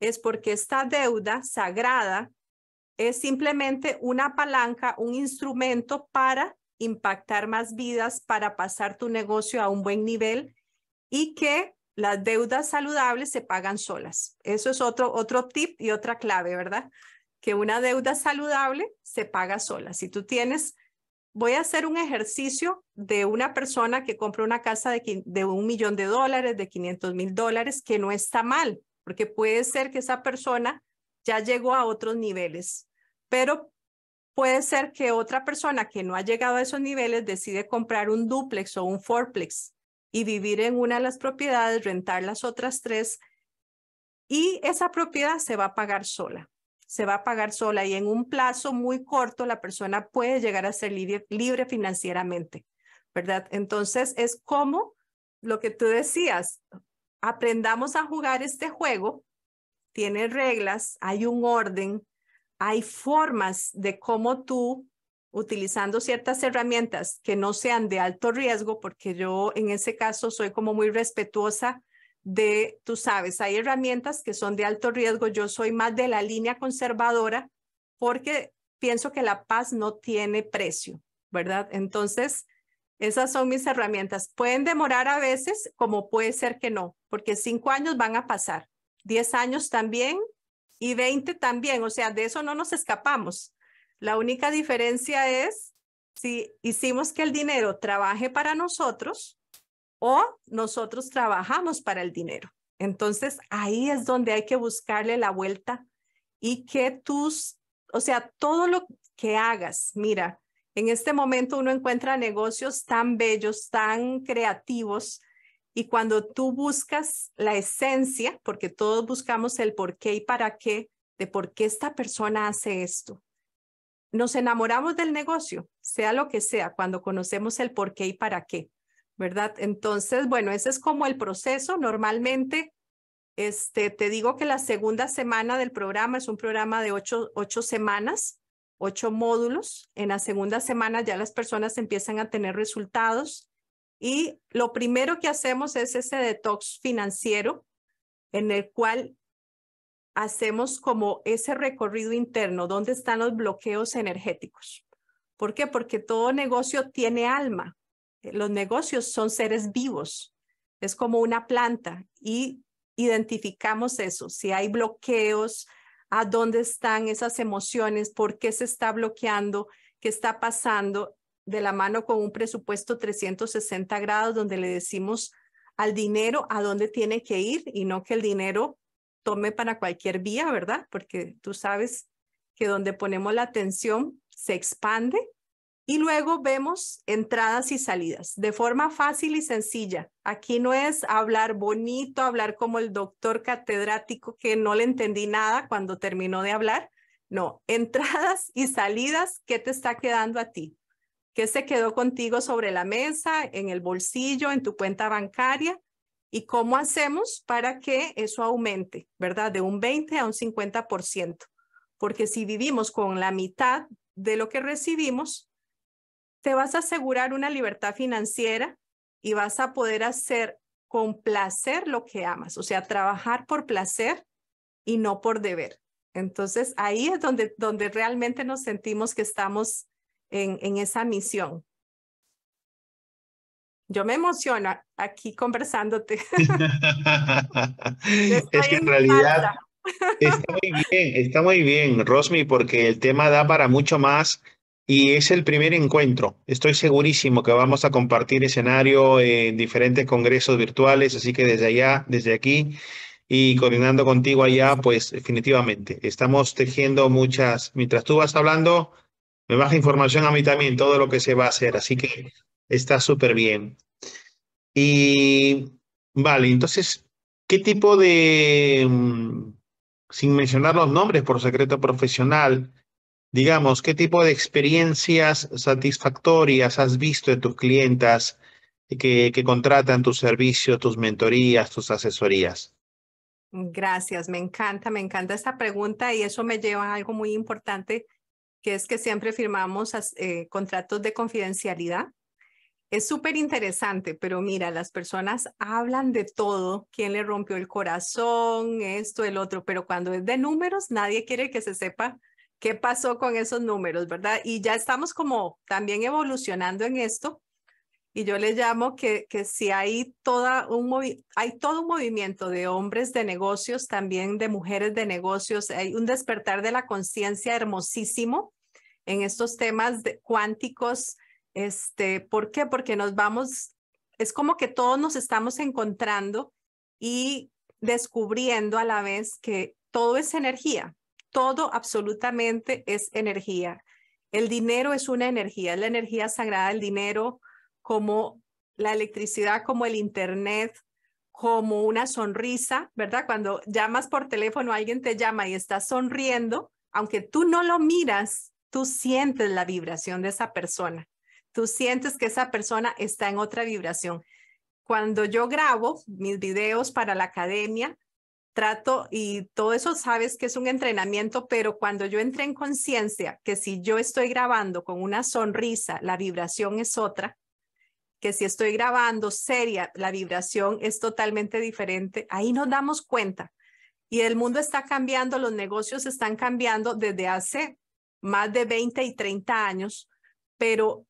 es porque esta deuda sagrada es simplemente una palanca, un instrumento para impactar más vidas, para pasar tu negocio a un buen nivel y que las deudas saludables se pagan solas. Eso es otro, otro tip y otra clave, ¿verdad? Que una deuda saludable se paga sola. Si tú tienes voy a hacer un ejercicio de una persona que compra una casa de, un millón de dólares, de 500 mil dólares, que no está mal, porque puede ser que esa persona ya llegó a otros niveles, pero puede ser que otra persona que no ha llegado a esos niveles decide comprar un duplex o un fourplex y vivir en una de las propiedades, rentar las otras tres y esa propiedad se va a pagar sola se va a pagar sola y en un plazo muy corto la persona puede llegar a ser libre, financieramente, ¿verdad? Entonces es como lo que tú decías, aprendamos a jugar este juego, tiene reglas, hay un orden, hay formas de cómo tú utilizando ciertas herramientas que no sean de alto riesgo, porque yo en ese caso soy como muy respetuosa de, tú sabes, hay herramientas que son de alto riesgo. Yo soy más de la línea conservadora porque pienso que la paz no tiene precio, ¿verdad? Entonces, esas son mis herramientas. Pueden demorar a veces, como puede ser que no, porque cinco años van a pasar, diez años también y veinte también. O sea, de eso no nos escapamos. La única diferencia es si hicimos que el dinero trabaje para nosotros, o nosotros trabajamos para el dinero. Entonces ahí es donde hay que buscarle la vuelta y que tus, o sea, todo lo que hagas, mira, en este momento uno encuentra negocios tan bellos, tan creativos, y cuando tú buscas la esencia, porque todos buscamos el por qué y para qué, de por qué esta persona hace esto. Nos enamoramos del negocio, sea lo que sea, cuando conocemos el por qué y para qué. Entonces, bueno, ese es como el proceso. Normalmente, este, te digo que la segunda semana del programa es un programa de ocho, ocho semanas, ocho módulos. En la segunda semana ya las personas empiezan a tener resultados. Y lo primero que hacemos es ese detox financiero en el cual hacemos como ese recorrido interno, dónde están los bloqueos energéticos. ¿Por qué? Porque todo negocio tiene alma, los negocios son seres vivos, es como una planta y identificamos eso, si hay bloqueos, a dónde están esas emociones, por qué se está bloqueando, qué está pasando, de la mano con un presupuesto 360 grados donde le decimos al dinero a dónde tiene que ir y no que el dinero tome para cualquier vía, ¿verdad? Porque tú sabes que donde ponemos la atención se expande y luego vemos entradas y salidas de forma fácil y sencilla. Aquí no es hablar bonito, hablar como el doctor catedrático que no le entendí nada cuando terminó de hablar. No, entradas y salidas, ¿qué te está quedando a ti? ¿Qué se quedó contigo sobre la mesa, en el bolsillo, en tu cuenta bancaria? ¿Y cómo hacemos para que eso aumente, verdad? De un 20 a un 50%. Porque si vivimos con la mitad de lo que recibimos, te vas a asegurar una libertad financiera y vas a poder hacer con placer lo que amas, o sea, trabajar por placer y no por deber. Entonces, ahí es donde, donde realmente nos sentimos que estamos en, en esa misión. Yo me emociono aquí conversándote. es que en realidad... Está muy bien, está muy bien, Rosmi, porque el tema da para mucho más y es el primer encuentro. Estoy segurísimo que vamos a compartir escenario en diferentes congresos virtuales, así que desde allá, desde aquí y coordinando contigo allá, pues definitivamente estamos tejiendo muchas, mientras tú vas hablando, me baja información a mí también, todo lo que se va a hacer, así que está súper bien. Y vale, entonces, ¿qué tipo de, mm, sin mencionar los nombres por secreto profesional, digamos, qué tipo de experiencias satisfactorias has visto de tus clientas que, que contratan tus servicios, tus mentorías, tus asesorías. Gracias, me encanta, me encanta esta pregunta y eso me lleva a algo muy importante, que es que siempre firmamos eh, contratos de confidencialidad. Es súper interesante, pero mira, las personas hablan de todo, quién le rompió el corazón, esto, el otro, pero cuando es de números, nadie quiere que se sepa qué pasó con esos números, ¿verdad? Y ya estamos como también evolucionando en esto. Y yo le llamo que, que si hay, toda un hay todo un movimiento de hombres de negocios, también de mujeres de negocios, hay un despertar de la conciencia hermosísimo en estos temas cuánticos. Este, ¿Por qué? Porque nos vamos, es como que todos nos estamos encontrando y descubriendo a la vez que todo es energía, todo absolutamente es energía. El dinero es una energía, es la energía sagrada del dinero, como la electricidad, como el internet, como una sonrisa, ¿verdad? Cuando llamas por teléfono, alguien te llama y estás sonriendo, aunque tú no lo miras, tú sientes la vibración de esa persona. Tú sientes que esa persona está en otra vibración. Cuando yo grabo mis videos para la academia, trato y todo eso sabes que es un entrenamiento, pero cuando yo entré en conciencia que si yo estoy grabando con una sonrisa, la vibración es otra, que si estoy grabando seria, la vibración es totalmente diferente, ahí nos damos cuenta. Y el mundo está cambiando, los negocios están cambiando desde hace más de 20 y 30 años, pero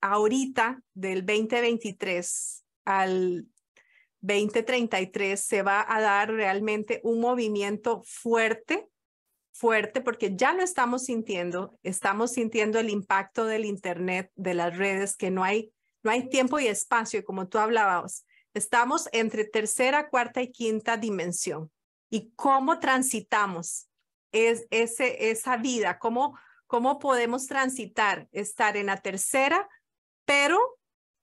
ahorita del 2023 al 2033 se va a dar realmente un movimiento fuerte, fuerte, porque ya lo estamos sintiendo, estamos sintiendo el impacto del Internet, de las redes, que no hay, no hay tiempo y espacio, como tú hablabas. Estamos entre tercera, cuarta y quinta dimensión. ¿Y cómo transitamos es, ese, esa vida? ¿Cómo, ¿Cómo podemos transitar, estar en la tercera, pero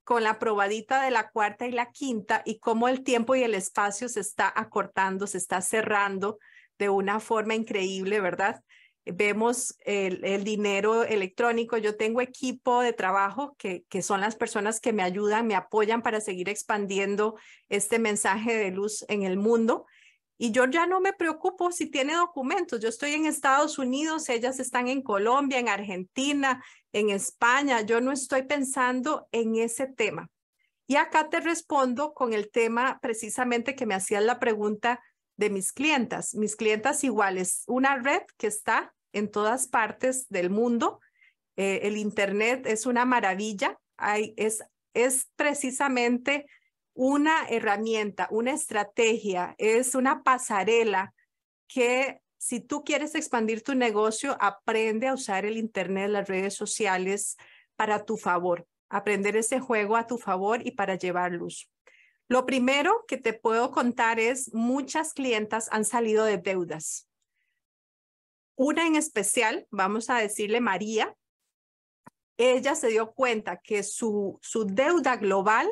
con la probadita de la cuarta y la quinta y cómo el tiempo y el espacio se está acortando, se está cerrando de una forma increíble, ¿verdad? Vemos el, dinero electrónico. Yo tengo equipo de trabajo que, son las personas que me ayudan, me apoyan para seguir expandiendo este mensaje de luz en el mundo. Y yo ya no me preocupo si tiene documentos. Yo estoy en Estados Unidos, ellas están en Colombia, en Argentina, en España. Yo no estoy pensando en ese tema. Y acá te respondo con el tema precisamente que me hacías la pregunta de mis clientas. Mis clientas iguales, una red que está en todas partes del mundo. Eh, el Internet es una maravilla. es precisamente una herramienta, una estrategia, es una pasarela que si tú quieres expandir tu negocio, aprende a usar el Internet, las redes sociales para tu favor, aprender ese juego a tu favor y para llevar luz. Lo primero que te puedo contar es muchas clientas han salido de deudas. Una en especial, vamos a decirle María, ella se dio cuenta que su, su deuda global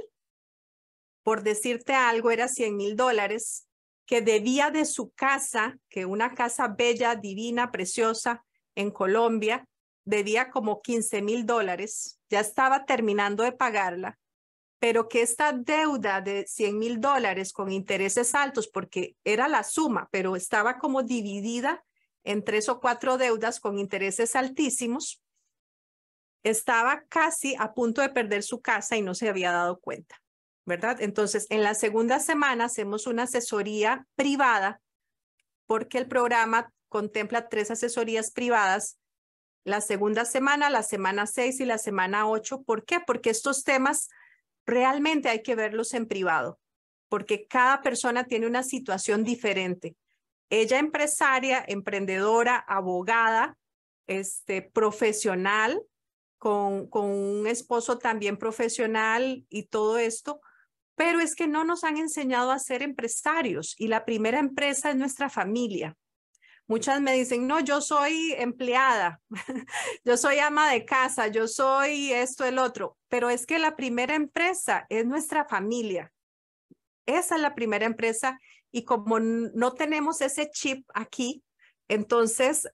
por decirte algo, era 100 mil dólares que debía de su casa, que una casa bella, divina, preciosa en Colombia, debía como 15 mil dólares, ya estaba terminando de pagarla, pero que esta deuda de 100 mil dólares con intereses altos, porque era la suma, pero estaba como dividida en tres o cuatro deudas con intereses altísimos, estaba casi a punto de perder su casa y no se había dado cuenta. ¿verdad? Entonces, en la segunda semana hacemos una asesoría privada porque el programa contempla tres asesorías privadas, la segunda semana, la semana 6 y la semana 8. ¿Por qué? Porque estos temas realmente hay que verlos en privado, porque cada persona tiene una situación diferente. Ella empresaria, emprendedora, abogada, este, profesional, con, con un esposo también profesional y todo esto, pero es que no nos han enseñado a ser empresarios y la primera empresa es nuestra familia. Muchas me dicen, no, yo soy empleada, yo soy ama de casa, yo soy esto, el otro, pero es que la primera empresa es nuestra familia. Esa es la primera empresa y como no tenemos ese chip aquí, entonces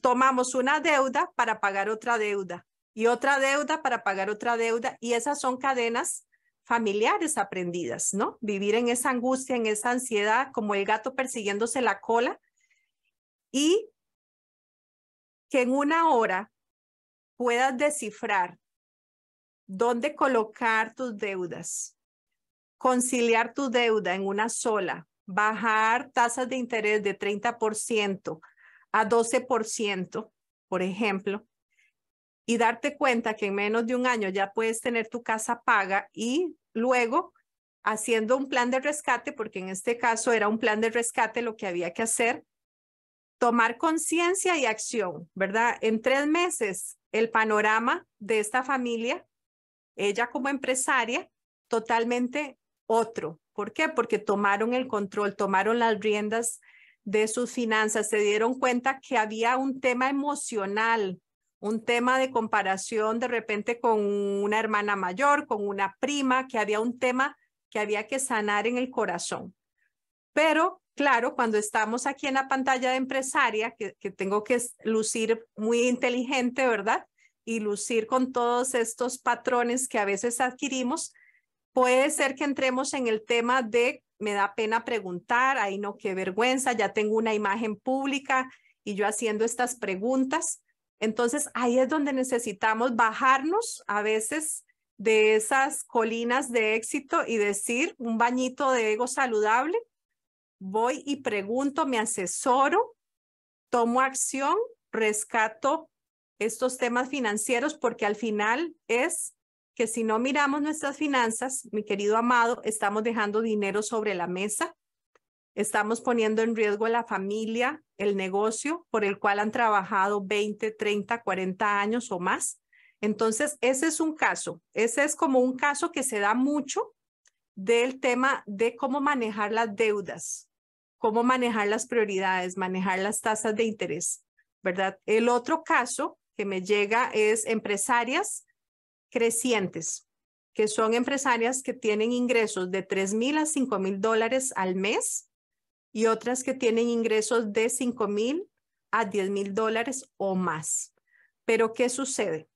tomamos una deuda para pagar otra deuda y otra deuda para pagar otra deuda y esas son cadenas familiares aprendidas, ¿no? Vivir en esa angustia, en esa ansiedad, como el gato persiguiéndose la cola y que en una hora puedas descifrar dónde colocar tus deudas, conciliar tu deuda en una sola, bajar tasas de interés de 30% a 12%, por ejemplo, y darte cuenta que en menos de un año ya puedes tener tu casa paga y luego haciendo un plan de rescate, porque en este caso era un plan de rescate lo que había que hacer, tomar conciencia y acción, ¿verdad? En tres meses, el panorama de esta familia, ella como empresaria, totalmente otro. ¿Por qué? Porque tomaron el control, tomaron las riendas de sus finanzas, se dieron cuenta que había un tema emocional un tema de comparación de repente con una hermana mayor, con una prima, que había un tema que había que sanar en el corazón. Pero claro, cuando estamos aquí en la pantalla de empresaria, que, tengo que lucir muy inteligente, ¿verdad? Y lucir con todos estos patrones que a veces adquirimos, puede ser que entremos en el tema de me da pena preguntar, ahí no, qué vergüenza, ya tengo una imagen pública y yo haciendo estas preguntas. Entonces ahí es donde necesitamos bajarnos a veces de esas colinas de éxito y decir un bañito de ego saludable. Voy y pregunto, me asesoro, tomo acción, rescato estos temas financieros porque al final es que si no miramos nuestras finanzas, mi querido amado, estamos dejando dinero sobre la mesa Estamos poniendo en riesgo la familia, el negocio por el cual han trabajado 20, 30, 40 años o más. Entonces, ese es un caso. Ese es como un caso que se da mucho del tema de cómo manejar las deudas, cómo manejar las prioridades, manejar las tasas de interés, ¿verdad? El otro caso que me llega es empresarias crecientes, que son empresarias que tienen ingresos de 3 mil a 5 mil dólares al mes y otras que tienen ingresos de 5 mil a 10 mil dólares o más. Pero, ¿qué sucede?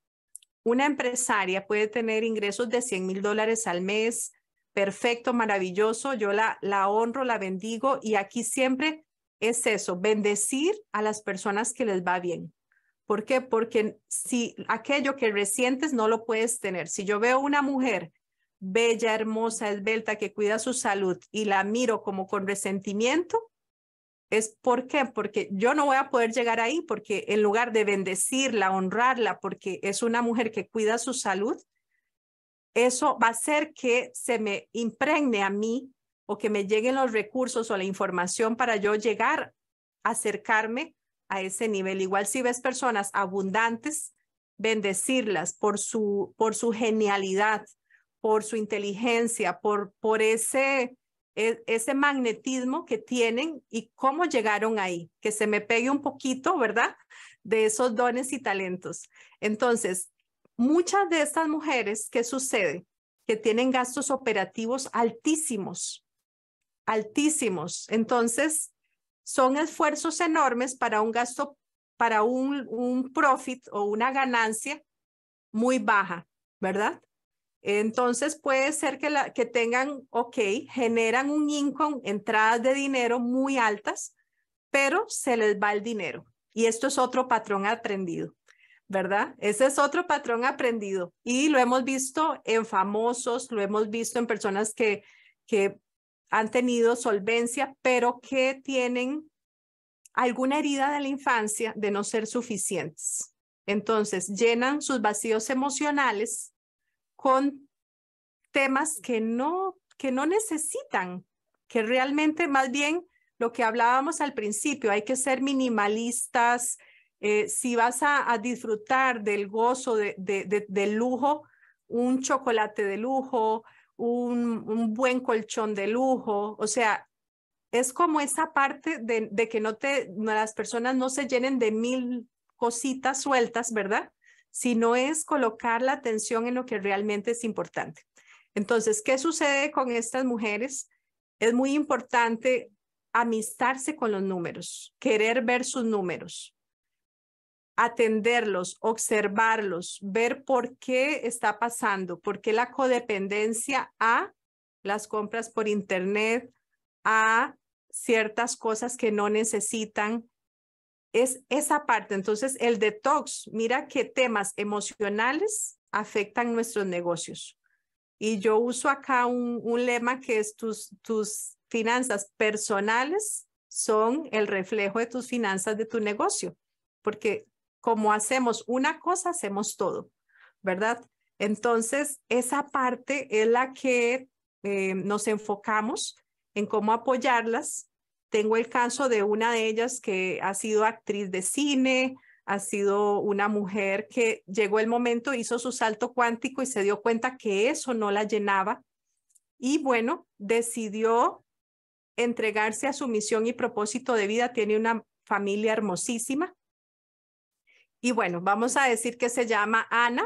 Una empresaria puede tener ingresos de 100 mil dólares al mes, perfecto, maravilloso, yo la, la honro, la bendigo y aquí siempre es eso, bendecir a las personas que les va bien. ¿Por qué? Porque si aquello que resientes no lo puedes tener, si yo veo una mujer bella, hermosa, esbelta, que cuida su salud y la miro como con resentimiento, es por qué, porque yo no voy a poder llegar ahí, porque en lugar de bendecirla, honrarla, porque es una mujer que cuida su salud, eso va a ser que se me impregne a mí o que me lleguen los recursos o la información para yo llegar, a acercarme a ese nivel. Igual si ves personas abundantes, bendecirlas por su, por su genialidad, por su inteligencia, por, por ese, e, ese magnetismo que tienen y cómo llegaron ahí, que se me pegue un poquito, ¿verdad? De esos dones y talentos. Entonces, muchas de estas mujeres, ¿qué sucede? Que tienen gastos operativos altísimos, altísimos. Entonces, son esfuerzos enormes para un gasto, para un, un profit o una ganancia muy baja, ¿verdad? Entonces puede ser que, la, que tengan, ok, generan un income, entradas de dinero muy altas, pero se les va el dinero. Y esto es otro patrón aprendido, ¿verdad? Ese es otro patrón aprendido. Y lo hemos visto en famosos, lo hemos visto en personas que han tenido solvencia, pero que tienen alguna herida de la infancia de no ser suficientes. Entonces, llenan sus vacíos emocionales con temas que no, que no necesitan, que realmente más bien lo que hablábamos al principio, hay que ser minimalistas. Eh, si vas a, disfrutar del gozo, de, lujo, un chocolate de lujo, un, buen colchón de lujo, o sea, es como esa parte de, que no te, las personas no se llenen de mil cositas sueltas, ¿verdad? sino es colocar la atención en lo que realmente es importante. Entonces, ¿qué sucede con estas mujeres? Es muy importante amistarse con los números, querer ver sus números, atenderlos, observarlos, ver por qué está pasando, por qué la codependencia a las compras por internet, a ciertas cosas que no necesitan, es esa parte. Entonces, el detox, mira qué temas emocionales afectan nuestros negocios. Y yo uso acá un, lema que es tus, tus finanzas personales son el reflejo de tus finanzas de tu negocio, porque como hacemos una cosa, hacemos todo, ¿verdad? Entonces, esa parte es la que eh, nos enfocamos en cómo apoyarlas tengo el caso de una de ellas que ha sido actriz de cine, ha sido una mujer que llegó el momento, hizo su salto cuántico y se dio cuenta que eso no la llenaba. Y bueno, decidió entregarse a su misión y propósito de vida. Tiene una familia hermosísima. Y bueno, vamos a decir que se llama Ana.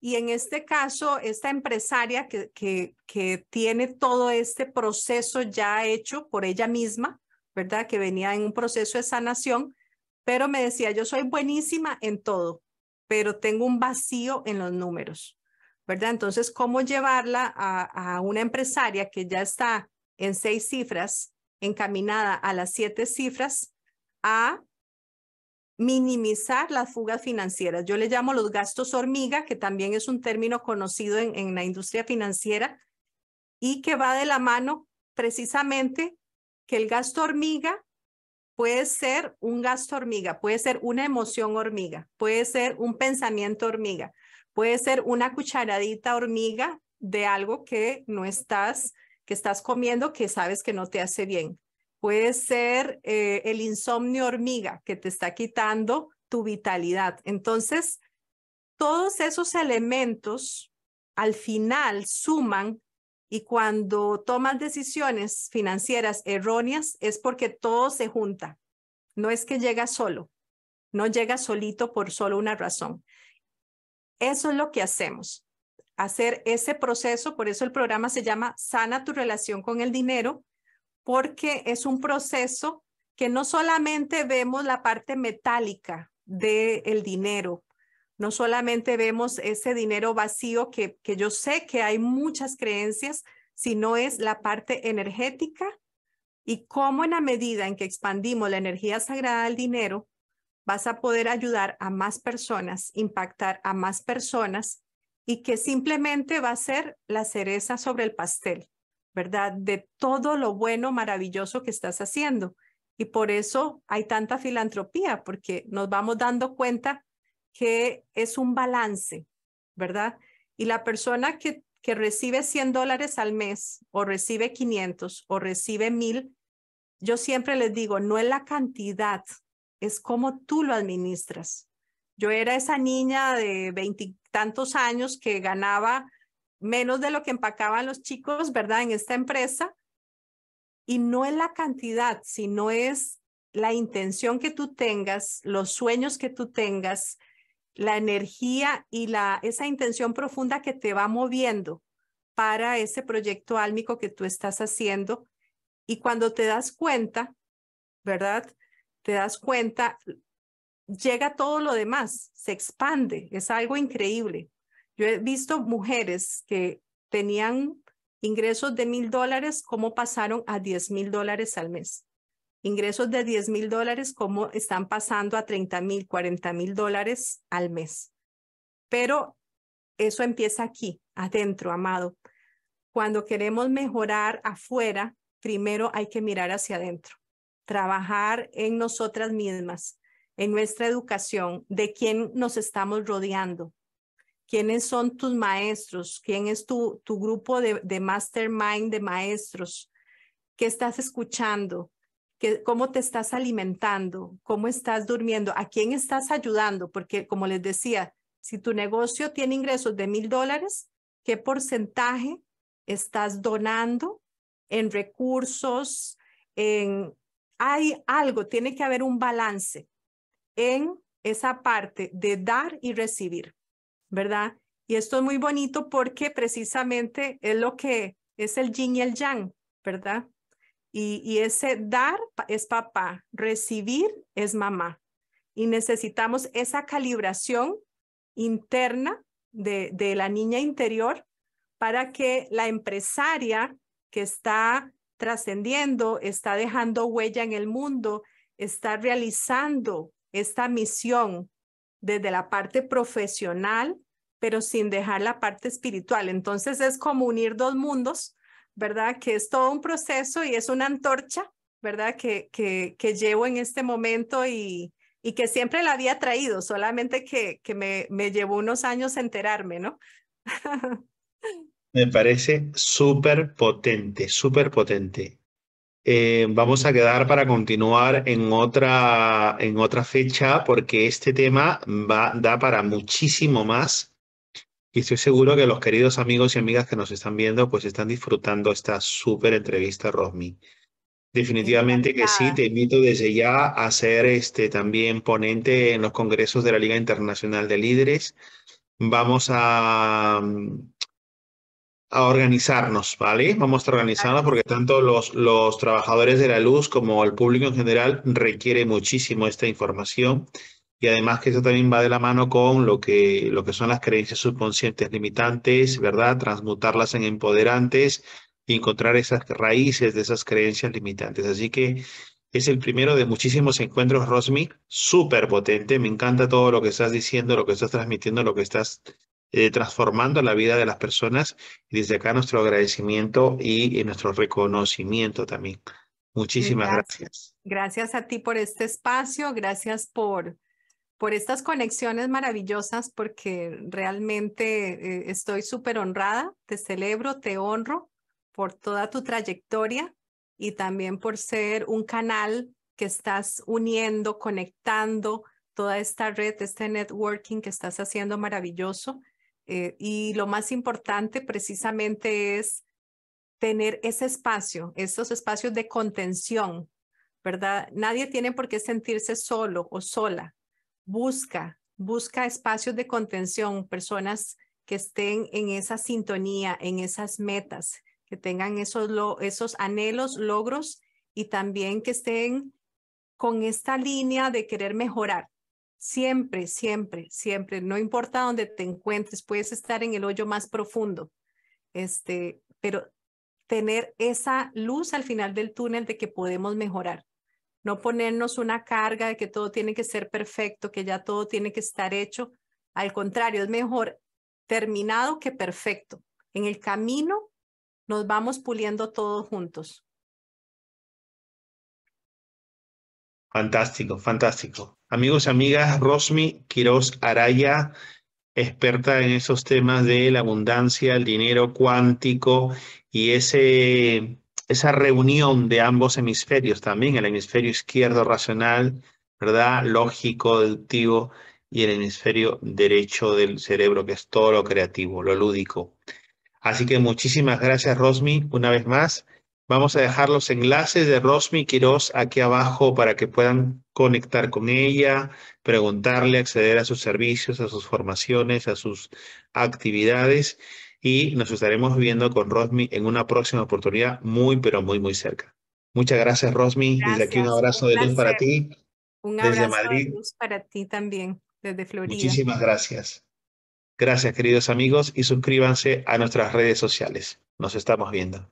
Y en este caso, esta empresaria que, que, que tiene todo este proceso ya hecho por ella misma, ¿verdad? Que venía en un proceso de sanación, pero me decía, yo soy buenísima en todo, pero tengo un vacío en los números, ¿verdad? Entonces, ¿cómo llevarla a, una empresaria que ya está en seis cifras, encaminada a las siete cifras, a minimizar las fugas financieras. Yo le llamo los gastos hormiga, que también es un término conocido en, en, la industria financiera y que va de la mano precisamente el gasto hormiga puede ser un gasto hormiga, puede ser una emoción hormiga, puede ser un pensamiento hormiga, puede ser una cucharadita hormiga de algo que no estás, que estás comiendo que sabes que no te hace bien. Puede ser eh, el insomnio hormiga que te está quitando tu vitalidad. Entonces, todos esos elementos al final suman y cuando tomas decisiones financieras erróneas es porque todo se junta. No es que llega solo, no llega solito por solo una razón. Eso es lo que hacemos, hacer ese proceso, por eso el programa se llama Sana tu relación con el dinero, porque es un proceso que no solamente vemos la parte metálica del dinero, no solamente vemos ese dinero vacío que, que yo sé que hay muchas creencias, sino es la parte energética y cómo en la medida en que expandimos la energía sagrada del dinero, vas a poder ayudar a más personas, impactar a más personas y que simplemente va a ser la cereza sobre el pastel, ¿verdad? De todo lo bueno, maravilloso que estás haciendo. Y por eso hay tanta filantropía, porque nos vamos dando cuenta que es un balance, ¿verdad? Y la persona que, recibe 100 dólares al mes o recibe 500 o recibe 1000, yo siempre les digo, no es la cantidad, es cómo tú lo administras. Yo era esa niña de veintitantos años que ganaba menos de lo que empacaban los chicos, ¿verdad? En esta empresa. Y no es la cantidad, sino es la intención que tú tengas, los sueños que tú tengas, la energía y la, esa intención profunda que te va moviendo para ese proyecto álmico que tú estás haciendo. Y cuando te das cuenta, ¿verdad? Te das cuenta, llega todo lo demás, se expande, es algo increíble. Yo he visto mujeres que tenían ingresos de mil dólares, cómo pasaron a diez mil dólares al mes ingresos de 10 mil dólares, cómo están pasando a 30 mil, 40 mil dólares al mes. Pero eso empieza aquí, adentro, amado. Cuando queremos mejorar afuera, primero hay que mirar hacia adentro, trabajar en nosotras mismas, en nuestra educación, de quién nos estamos rodeando, quiénes son tus maestros, quién es tu, tu grupo de, de mastermind de maestros, qué estás escuchando, cómo te estás alimentando, cómo estás durmiendo, a quién estás ayudando, porque como les decía, si tu negocio tiene ingresos de mil dólares, ¿qué porcentaje estás donando en recursos? hay algo, tiene que haber un balance en esa parte de dar y recibir, ¿verdad? Y esto es muy bonito porque precisamente es lo que es el yin y el yang, ¿verdad? Y, ese dar es papá, recibir es mamá. Y necesitamos esa calibración interna de la niña interior para que la empresaria que está trascendiendo, está dejando huella en el mundo, está realizando esta misión desde la parte profesional, pero sin dejar la parte espiritual. Entonces es como unir dos mundos ¿verdad? Que es todo un proceso y es una antorcha, ¿verdad? Que, que, que llevo en este momento y, y, que siempre la había traído, solamente que, que me, me llevó unos años enterarme, ¿no? me parece súper potente, súper potente. Eh, vamos a quedar para continuar en otra, en otra fecha porque este tema va, da para muchísimo más y estoy seguro que los queridos amigos y amigas que nos están viendo, pues están disfrutando esta súper entrevista, Rosmi. Definitivamente que sí, te invito desde ya a ser este, también ponente en los congresos de la Liga Internacional de Líderes. Vamos a, organizarnos, ¿vale? Vamos a organizarnos porque tanto los, los trabajadores de la luz como el público en general requiere muchísimo esta información y además que eso también va de la mano con lo que, lo que son las creencias subconscientes limitantes, ¿verdad? Transmutarlas en empoderantes y encontrar esas raíces de esas creencias limitantes. Así que es el primero de muchísimos encuentros, Rosmi, súper potente. Me encanta todo lo que estás diciendo, lo que estás transmitiendo, lo que estás eh, transformando la vida de las personas. Y desde acá nuestro agradecimiento y, nuestro reconocimiento también. Muchísimas gracias. Gracias a ti por este espacio, gracias por por estas conexiones maravillosas, porque realmente eh, estoy súper honrada, te celebro, te honro por toda tu trayectoria y también por ser un canal que estás uniendo, conectando toda esta red, este networking que estás haciendo maravilloso. Eh, y lo más importante precisamente es tener ese espacio, esos espacios de contención, ¿verdad? Nadie tiene por qué sentirse solo o sola busca, busca espacios de contención, personas que estén en esa sintonía, en esas metas, que tengan esos, esos anhelos, logros y también que estén con esta línea de querer mejorar. Siempre, siempre, siempre, no importa dónde te encuentres, puedes estar en el hoyo más profundo, este, pero tener esa luz al final del túnel de que podemos mejorar no ponernos una carga de que todo tiene que ser perfecto, que ya todo tiene que estar hecho. Al contrario, es mejor terminado que perfecto. En el camino nos vamos puliendo todos juntos. Fantástico, fantástico. Amigos y amigas, Rosmi Quiroz Araya, experta en esos temas de la abundancia, el dinero cuántico y ese esa reunión de ambos hemisferios también, el hemisferio izquierdo racional, ¿verdad? Lógico, deductivo, y el hemisferio derecho del cerebro, que es todo lo creativo, lo lúdico. Así que muchísimas gracias, Rosmi, una vez más. Vamos a dejar los enlaces de Rosmi Quiroz aquí abajo para que puedan conectar con ella, preguntarle, acceder a sus servicios, a sus formaciones, a sus actividades y nos estaremos viendo con Rosmi en una próxima oportunidad muy, pero muy, muy cerca. Muchas gracias, Rosmi. desde aquí un abrazo de luz para ti. Un abrazo Madrid. de luz para ti también, desde Florida. Muchísimas gracias. Gracias, queridos amigos, y suscríbanse a nuestras redes sociales. Nos estamos viendo.